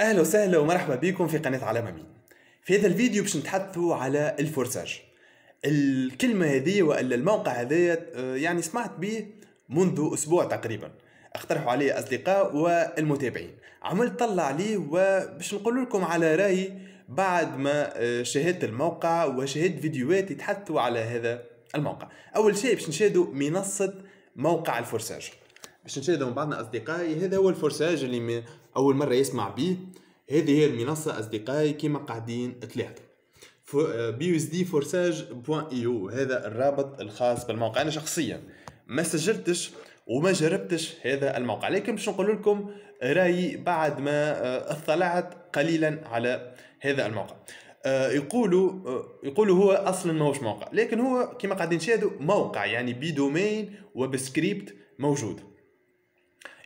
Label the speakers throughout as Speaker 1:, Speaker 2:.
Speaker 1: اهلا وسهلا ومرحبا بكم في قناه علامه مين في هذا الفيديو باش نتحدثوا على الفورساج الكلمه هذه والا الموقع هذا آه، يعني سمعت به منذ اسبوع تقريبا اقترحوا عليه اصدقاء والمتابعين عملت طلع عليه وباش نقول لكم على رايي بعد ما آه، شاهدت الموقع وشاهدت فيديوهات يتحدثوا على هذا الموقع اول شيء باش نشاهدوا منصه موقع الفورساج باش نشاهدوا من بعضنا اصدقائي هذا هو الفرساج اللي اول مره يسمع به هذه هي المنصه اصدقائي كيما قاعدين ثلاثه بي اس دي فورساج بوان هذا الرابط الخاص بالموقع انا شخصيا ما سجلتش وما جربتش هذا الموقع لكن باش نقول لكم رايي بعد ما آه، اطلعت قليلا على هذا الموقع آه، يقولوا آه، يقولوا هو اصلا ماهوش موقع لكن هو كما قاعدين نشاهدوا موقع يعني بدومين وبسكريبت موجود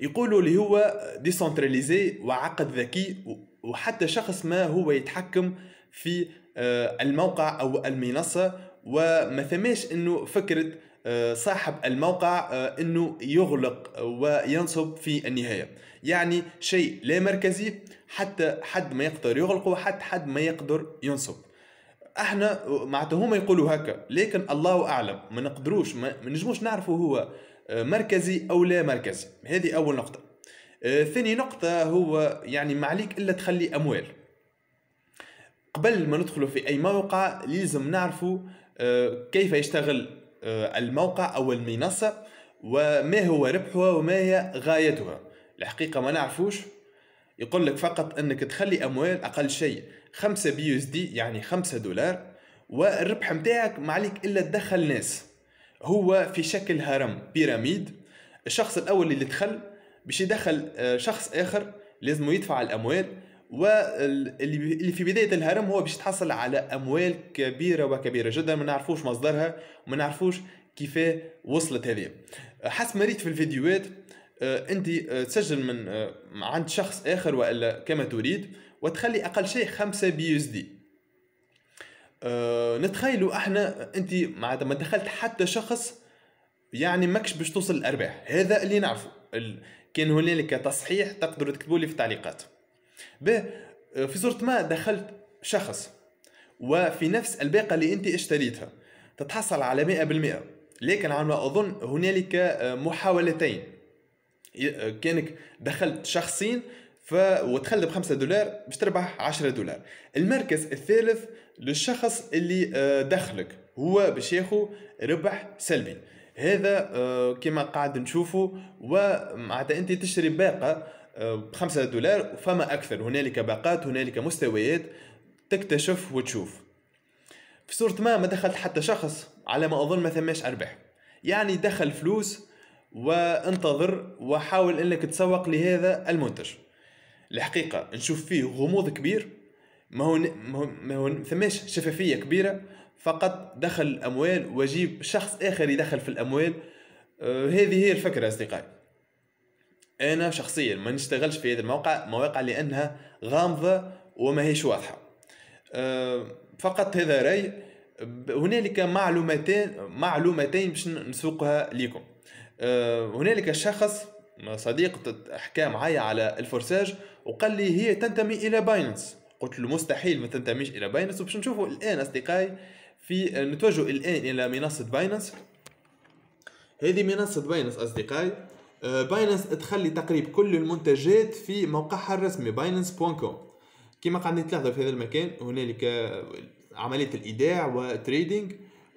Speaker 1: يقولوا اللي هو ديسنتراليزي وعقد ذكي وحتى شخص ما هو يتحكم في آه، الموقع او المنصه وما ثماش انه فكره آه، صاحب الموقع آه، انه يغلق وينصب في النهايه يعني شيء لا مركزي حتى حد ما يقدر يغلق وحتى حد ما يقدر ينصب احنا معناته هما يقولوا هكا لكن الله اعلم ما نقدروش ما نجموش نعرفوا هو آه، مركزي او لا مركزي هذه اول نقطه آه، ثاني نقطه هو يعني ما عليك الا تخلي اموال قبل ما ندخل في اي موقع لازم نعرف آه، كيف يشتغل الموقع او المنصه وما هو ربحها وما هي غايتها الحقيقه ما نعرفوش يقول لك فقط انك تخلي اموال اقل شيء 5 بي اس دي يعني 5 دولار والربح متاعك ما عليك الا تدخل ناس هو في شكل هرم بيراميد الشخص الاول اللي دخل باش يدخل آه، شخص اخر لازم يدفع الاموال واللي في بدايه الهرم هو باش تحصل على اموال كبيره وكبيره جدا ما نعرفوش مصدرها وما نعرفوش كيفاه وصلت هذه حسب ما ريت في الفيديوهات آه، انت آه، تسجل من عند شخص اخر والا كما تريد وتخلي اقل شيء 5 بي اس دي آه، نتخيلوا احنا انت معناتها ما دخلت حتى شخص يعني ماكش باش توصل الارباح هذا اللي نعرفه ال... كان هنالك تصحيح تقدروا تكتبوا لي في التعليقات ب آه، في صورة ما دخلت شخص وفي نفس الباقة اللي انت اشتريتها تتحصل على 100% لكن على ما اظن هنالك آه، محاولتين كانك دخلت شخصين ف وتخلى ب 5 دولار باش تربح 10 دولار المركز الثالث للشخص اللي آه، دخلك هو باش ياخو ربح سلبي هذا آه، كما قاعد نشوفه ومعناتها انت تشتري باقه آه، بخمسة دولار فما أكثر هنالك باقات هنالك مستويات تكتشف وتشوف في صورة ما ما دخلت حتى شخص على ما أظن ما ثماش أرباح يعني دخل فلوس وانتظر وحاول أنك تسوق لهذا المنتج الحقيقه نشوف فيه غموض كبير ما هو ما هو ثماش شفافيه كبيره فقط دخل الاموال وجيب شخص اخر يدخل في الاموال آه هذه هي الفكره اصدقائي انا شخصيا ما نشتغلش في هذا الموقع مواقع لانها غامضه وما هيش واضحه آه فقط هذا راي هنالك معلومتين معلومتين باش نسوقها لكم آه هنالك شخص صديق حكى معايا على الفورساج وقال لي هي تنتمي الى بايننس قلت له مستحيل ما تنتميش الى بايننس وباش نشوفوا الان اصدقائي في نتوجه الان الى منصه بايننس هذه منصه بايننس اصدقائي بايننس آه، تخلي تقريب كل المنتجات في موقعها الرسمي بايننس بوان كوم كما قاعدين تلاحظوا في هذا المكان هنالك عمليه الايداع وتريدينغ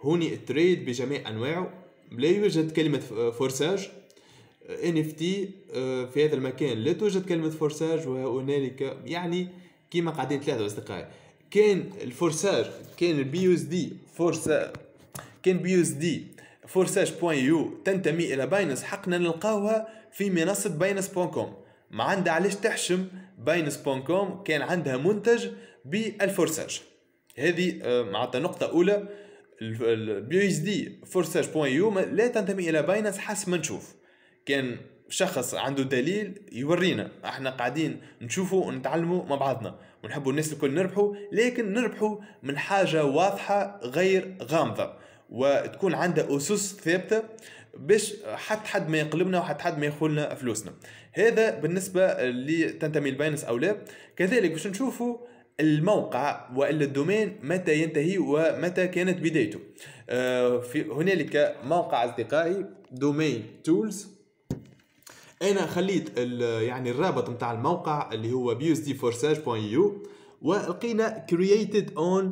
Speaker 1: هوني التريد بجميع انواعه لا يوجد كلمه فورساج تي آه، في هذا المكان لا توجد كلمة فورساج وهنالك يعني كيما قاعدين ثلاثة أصدقائي كان الفورساج كان البي يو اس دي فورسا كان بي يو اس دي فورساج بوان يو تنتمي إلى باينس حقنا نلقاوها في منصة باينس بوان كوم ما عندها علاش تحشم باينس بوان كوم كان عندها منتج بالفورساج هذه آه، معناتها نقطة أولى البي اس دي فورساج بوان يو لا تنتمي إلى باينس حسب ما نشوف كان شخص عنده دليل يورينا احنا قاعدين نشوفوا ونتعلموا مع بعضنا ونحبوا الناس الكل نربحوا لكن نربحوا من حاجة واضحة غير غامضة وتكون عندها أسس ثابتة باش حتى حد ما يقلبنا وحتى حد ما يخولنا فلوسنا هذا بالنسبة اللي تنتمي الباينس أو لا كذلك باش نشوفوا الموقع والا الدومين متى ينتهي ومتى كانت بدايته آه في هنالك موقع اصدقائي دومين تولز انا خليت يعني الرابط نتاع الموقع اللي هو busdforsage.eu ولقينا created on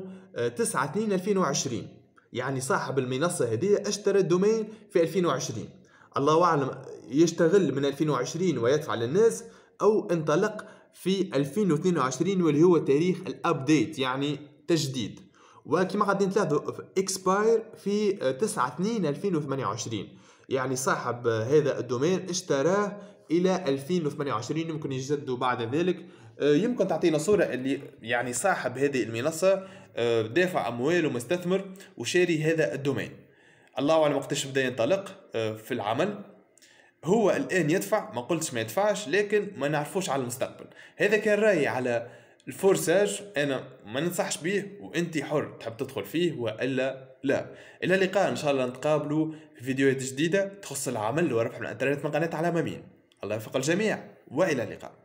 Speaker 1: 9 2 2020 يعني صاحب المنصه هذه اشترى الدومين في 2020 الله اعلم يشتغل من 2020 ويدفع للناس او انطلق في 2022 واللي هو تاريخ الابديت يعني تجديد وكما قاعدين تلاحظوا اكسباير في 9 2 2028 يعني صاحب هذا الدومين اشتراه الى 2028 يمكن يجدد بعد ذلك آه، يمكن تعطينا صورة اللي يعني صاحب هذه المنصة آه، دافع أموال ومستثمر وشاري هذا الدومين الله أعلم وقتاش بدا ينطلق آه، في العمل هو الآن يدفع ما قلتش ما يدفعش لكن ما نعرفوش على المستقبل هذا كان رأيي على الفورساج انا ما ننصحش به وانت حر تحب تدخل فيه والا لا الى اللقاء ان شاء الله نتقابلوا في فيديوهات جديده تخص العمل وربح من الانترنت من قناه على مين الله يوفق الجميع والى اللقاء